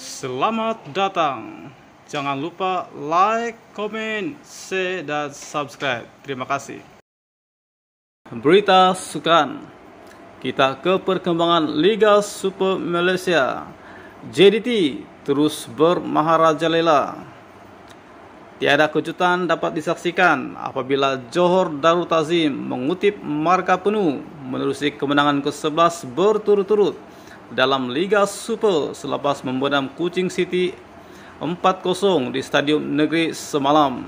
Selamat datang. Jangan lupa like, comment, share, dan subscribe. Terima kasih. Berita sukan. Kita ke perkembangan Liga Super Malaysia. JDT terus bermaharajalela. Tiada kejutan dapat disaksikan apabila Johor Darul Tazim mengutip marka penuh menerusi kemenangan ke-11 berturut-turut dalam Liga Super selepas membenam Kuching City 4-0 di Stadium Negeri semalam.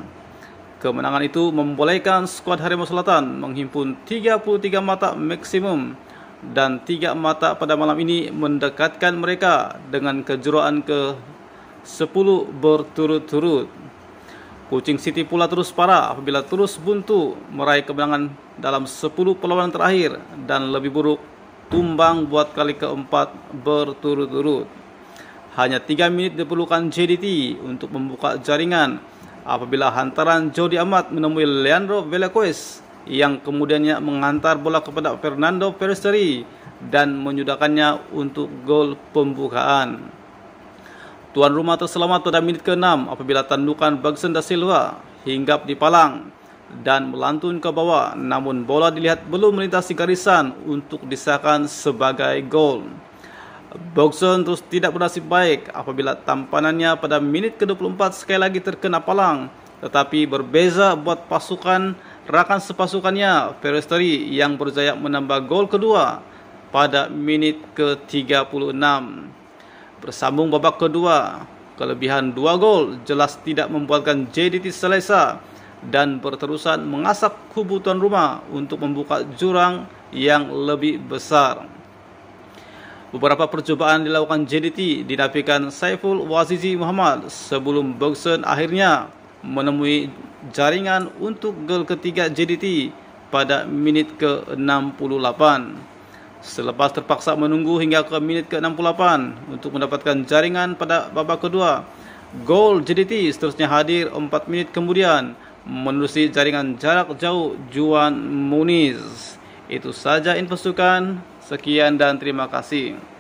Kemenangan itu membolehkan skuad Harimau Selatan menghimpun 33 mata maksimum dan 3 mata pada malam ini mendekatkan mereka dengan kejuruan ke 10 berturut-turut. Kuching City pula terus parah apabila terus buntu meraih kemenangan dalam 10 perlawanan terakhir dan lebih buruk tumbang buat kali keempat berturut-turut. Hanya 3 minit diperlukan JDT untuk membuka jaringan apabila hantaran Jody Amat menemui Leandro Velasquez yang kemudiannya menghantar bola kepada Fernando Peristeri dan menyudahkannya untuk gol pembukaan. Tuan rumah terselamat pada minit ke-6 apabila tandukan Bagson da Silva hinggap di palang dan melantun ke bawah namun bola dilihat belum melintasi garisan untuk disahkan sebagai gol. Boxon terus tidak bernasib baik apabila tampanannya pada minit ke-24 sekali lagi terkena palang tetapi berbeza buat pasukan rakan sepasukannya Ferrestori yang berjaya menambah gol kedua pada minit ke-36. Bersambung babak kedua, kelebihan dua gol jelas tidak membuatkan JDT selesai dan berterusan mengasap kubutan rumah untuk membuka jurang yang lebih besar. Beberapa percobaan dilakukan JDT dinafikan Saiful Wazizi Muhammad sebelum Bergson akhirnya menemui jaringan untuk gol ketiga JDT pada minit ke-68. Selepas terpaksa menunggu hingga ke minit ke-68 untuk mendapatkan jaringan pada babak kedua, gol JDT seterusnya hadir 4 minit kemudian menerusi jaringan jarak jauh Juan Muniz. Itu saja info Sekian dan terima kasih.